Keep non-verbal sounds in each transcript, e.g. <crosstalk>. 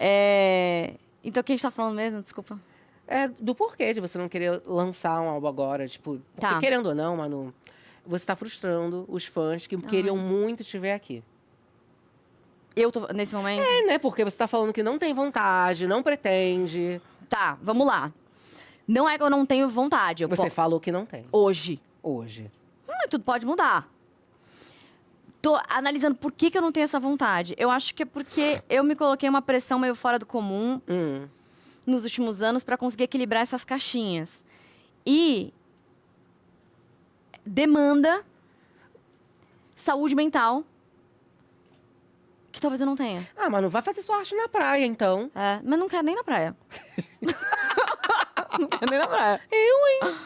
É... Então, o que a gente tá falando mesmo? Desculpa. É, do porquê de você não querer lançar um álbum agora. Tipo, porque tá. querendo ou não, Manu, você tá frustrando os fãs que ah. queriam muito te ver aqui. Eu tô nesse momento? É, né? Porque você tá falando que não tem vontade, não pretende. Tá, vamos lá. Não é que eu não tenho vontade. você po... falou que não tem. Hoje. Hoje. Hum, tudo pode mudar tô analisando por que, que eu não tenho essa vontade. Eu acho que é porque eu me coloquei uma pressão meio fora do comum hum. nos últimos anos para conseguir equilibrar essas caixinhas. E demanda saúde mental que talvez eu não tenha. Ah, mas não vai fazer sua arte na praia, então. É, mas não quero nem na praia. <laughs> <laughs> não quero nem na praia. Eu, hein?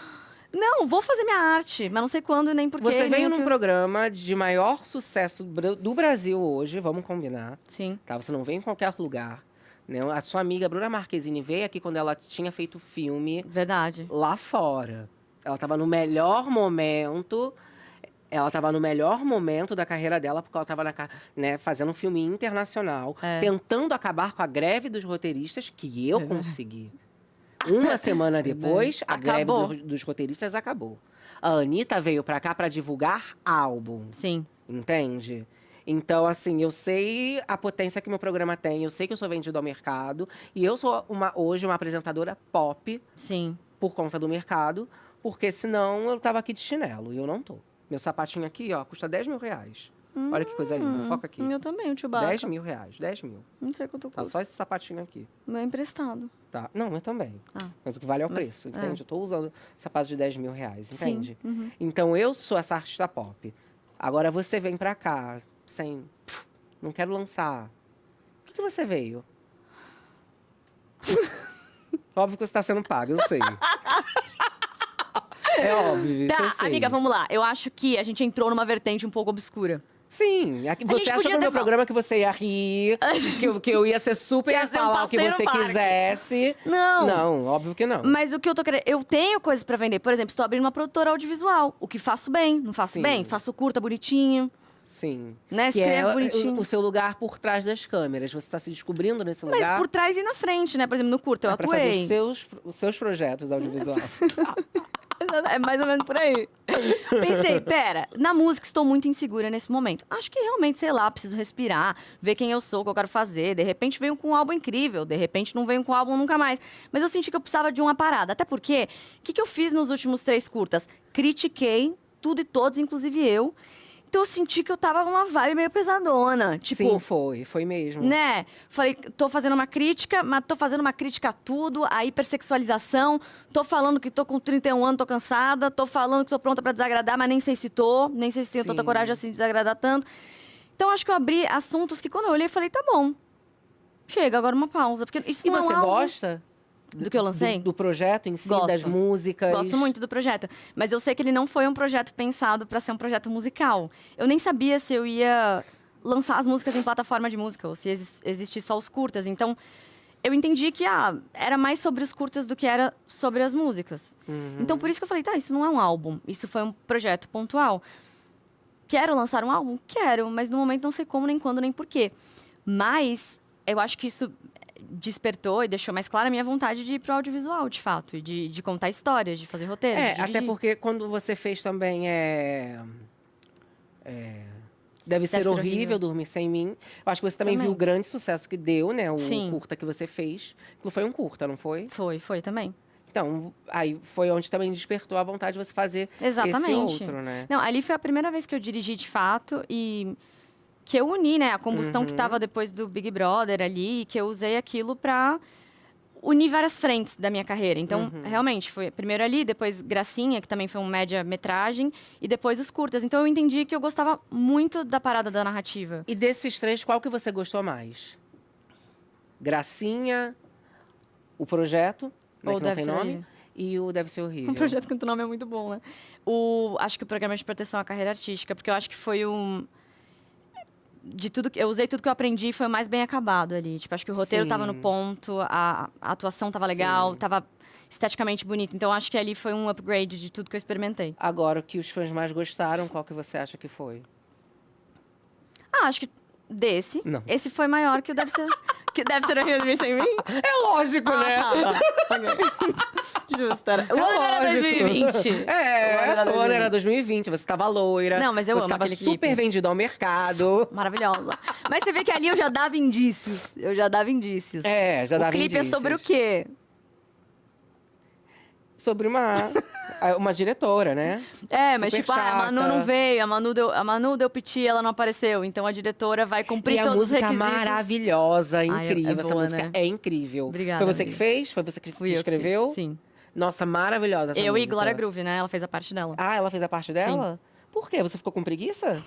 Não, vou fazer minha arte, mas não sei quando nem porquê. Você veio num que... programa de maior sucesso do Brasil hoje, vamos combinar. Sim. Tá? Você não vem em qualquer lugar. Né? A sua amiga Bruna Marquezine veio aqui quando ela tinha feito filme. Verdade. Lá fora. Ela estava no melhor momento. Ela estava no melhor momento da carreira dela, porque ela estava né, fazendo um filme internacional, é. tentando acabar com a greve dos roteiristas, que eu é. consegui. Uma semana né? depois, a acabou. greve dos roteiristas acabou. A Anitta veio para cá para divulgar álbum. Sim. Entende? Então, assim, eu sei a potência que meu programa tem, eu sei que eu sou vendida ao mercado. E eu sou uma, hoje uma apresentadora pop. Sim. Por conta do mercado, porque senão eu tava aqui de chinelo e eu não tô. Meu sapatinho aqui, ó, custa 10 mil reais. Hum, Olha que coisa linda. Hum, foca aqui. Meu também, o Chewbacca. 10 mil reais. 10 mil. Não sei quanto tá custa. Tá só esse sapatinho aqui. Meu é emprestado. Tá. Não, eu também. Ah. Mas o que vale é o Mas, preço, é. entende? É. Eu tô usando sapato de 10 mil reais, entende? Uhum. Então eu sou essa artista pop. Agora você vem pra cá sem. não quero lançar. O que, que você veio? <laughs> Óbvio que você tá sendo pago, eu sei. <laughs> É óbvio. Tá, amiga, vamos lá. Eu acho que a gente entrou numa vertente um pouco obscura. Sim, você achou no meu programa que você ia rir, <laughs> que, eu, que eu ia ser super ia falar um o que você quisesse. Não. Não, óbvio que não. Mas o que eu tô querendo. Eu tenho coisas para vender. Por exemplo, estou abrindo uma produtora audiovisual. O que faço bem, não faço Sim. bem? Faço curta, bonitinho. Sim. Né? Que é bonitinho. O, seu lugar por trás das câmeras. Você está se descobrindo nesse lugar. Mas por trás e na frente, né? Por exemplo, no curto, eu é atuei. Pra fazer os seus, os seus projetos audiovisuais. <laughs> <laughs> É mais ou menos por aí. Pensei, pera, na música estou muito insegura nesse momento. Acho que realmente, sei lá, preciso respirar, ver quem eu sou, o que eu quero fazer. De repente venho com um álbum incrível, de repente não venho com um álbum nunca mais. Mas eu senti que eu precisava de uma parada. Até porque, o que, que eu fiz nos últimos três curtas? Critiquei tudo e todos, inclusive eu. Então eu senti que eu tava uma vibe meio pesadona. Tipo, Sim, foi, foi mesmo. Né? Falei, tô fazendo uma crítica, mas tô fazendo uma crítica a tudo, a hipersexualização. Tô falando que tô com 31 anos, tô cansada. Tô falando que tô pronta para desagradar, mas nem sei se tô. Nem sei se tenho Sim. tanta coragem assim de desagradar tanto. Então acho que eu abri assuntos que quando eu olhei, falei, tá bom. Chega, agora uma pausa. Porque isso e não é você é algo... gosta? Do que eu lancei? Do, do projeto em si, Gosto. das músicas. Gosto muito do projeto. Mas eu sei que ele não foi um projeto pensado para ser um projeto musical. Eu nem sabia se eu ia lançar as músicas em plataforma de música ou se ex existir só os curtas. Então, eu entendi que ah, era mais sobre os curtas do que era sobre as músicas. Uhum. Então, por isso que eu falei, tá, isso não é um álbum, isso foi um projeto pontual. Quero lançar um álbum? Quero, mas no momento não sei como, nem quando, nem porquê. Mas eu acho que isso despertou e deixou mais clara a minha vontade de ir pro audiovisual, de fato, e de, de contar histórias, de fazer roteiro. É, até porque quando você fez também. É... é... Deve, Deve ser, ser horrível, horrível, dormir sem mim. Eu acho que você também, também, viu o grande sucesso que deu, né? O Sim. curta que você fez. Foi um curta, não foi? Foi, foi também. Então, aí foi onde também despertou a vontade de você fazer Exatamente. esse outro, né? Não, ali foi a primeira vez que eu dirigi de fato e que eu uni, né? A combustão uhum. que estava depois do Big Brother ali, que eu usei aquilo para unir várias frentes da minha carreira. Então, uhum. realmente, foi primeiro ali, depois Gracinha, que também foi um média-metragem, e depois os curtas. Então, eu entendi que eu gostava muito da parada da narrativa. E desses três, qual que você gostou mais? Gracinha, o projeto, né, Ou que tem nome, e o Deve Ser Horrível. <laughs> Um projeto o nome é muito bom, né? O, acho que o programa de proteção à carreira artística, porque eu acho que foi um, de tudo que eu usei tudo que eu aprendi foi mais bem acabado ali. Tipo, acho que o roteiro Sim. tava no ponto, a, a atuação tava legal, Sim. tava esteticamente bonito. Então acho que ali foi um upgrade de tudo que eu experimentei. Agora, o que os fãs mais gostaram, qual que você acha que foi? Ah, acho que desse. Não. Esse foi maior que o deve ser que deve ser o Rio de sem mim. É lógico, ah, né? Tá, tá. <laughs> okay. Justo. Era... O ano era 2020. <laughs> É, o ano era 2020. Você tava loira. Não, mas eu você amo tava super vendida ao mercado. Maravilhosa. Mas você vê que ali eu já dava indícios. Eu já dava indícios. É, já dava é indícios. O clipe indícios. é sobre o quê? Sobre uma, uma diretora, né? É, super mas tipo, ah, a Manu não veio, a Manu, deu, a Manu deu piti, ela não apareceu. Então a diretora vai cumprir e todos os requisitos. a música maravilhosa, incrível. Ai, é, é boa, essa música né? é incrível. Obrigada. Foi você amiga. que fez? Foi você que Fui escreveu? Eu que fiz, sim. Nossa, maravilhosa essa Eu música. e Glória Groove, né? Ela fez a parte dela. Ah, ela fez a parte dela? Sim. Por quê? Você ficou com preguiça?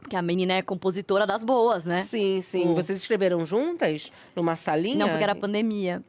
Porque a menina é compositora das boas, né? Sim, sim. Hum. Vocês escreveram juntas? Numa salinha? Não, porque era pandemia.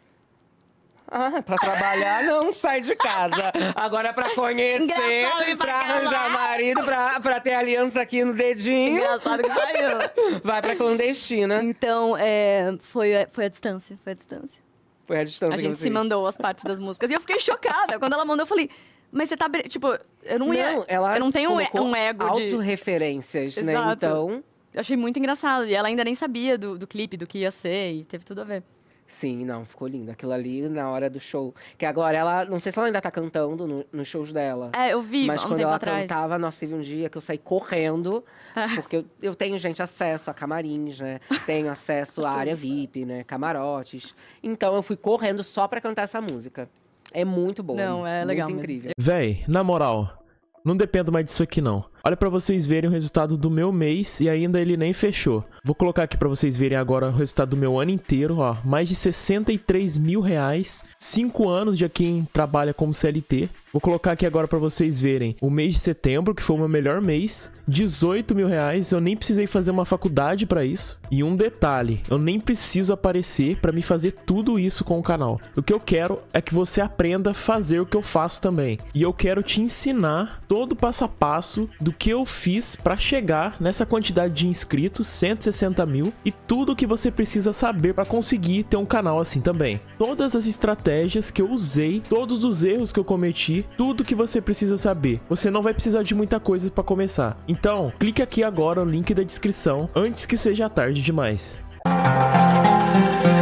Ah, pra trabalhar não <laughs> sai de casa. Agora é pra conhecer, pra, pra arranjar marido, pra, pra ter aliança aqui no dedinho. Engraçado que saiu. Vai pra clandestina. Então, é, foi, foi a distância, foi a distância. Foi a distância. A gente se mandou as partes das músicas. E eu fiquei chocada. Quando ela mandou, eu falei. Mas você tá. Tipo, eu não, não ia. Ela eu não tenho um, ego. Autorreferências, de... né? Exato. Então. Eu achei muito engraçado. E ela ainda nem sabia do, do clipe, do que ia ser, e teve tudo a ver. Sim, não, ficou lindo. Aquilo ali na hora do show. Que agora ela, não sei se ela ainda tá cantando no, nos shows dela. É, eu vi, Mas um quando ela atrás. cantava, nossa, teve um dia que eu saí correndo, ah. porque eu, eu, tenho, gente, acesso a camarins, né? Tenho acesso <laughs> à área VIP, né? Camarotes. Então eu fui correndo só pra cantar essa música. É muito bom. Não, é legal. Muito mesmo. incrível. Véi, na moral, não dependo mais disso aqui, não. Olha para vocês verem o resultado do meu mês e ainda ele nem fechou. Vou colocar aqui para vocês verem agora o resultado do meu ano inteiro, ó. Mais de 63 mil reais, 5 anos de quem trabalha como CLT. Vou colocar aqui agora para vocês verem o mês de setembro, que foi o meu melhor mês, 18 mil reais. Eu nem precisei fazer uma faculdade para isso. E um detalhe, eu nem preciso aparecer para me fazer tudo isso com o canal. O que eu quero é que você aprenda a fazer o que eu faço também. E eu quero te ensinar todo o passo a passo do que eu fiz para chegar nessa quantidade de inscritos, 160 mil, e tudo o que você precisa saber para conseguir ter um canal assim também. Todas as estratégias que eu usei, todos os erros que eu cometi, tudo que você precisa saber. Você não vai precisar de muita coisa para começar. Então, clique aqui agora no link da descrição antes que seja tarde demais. Música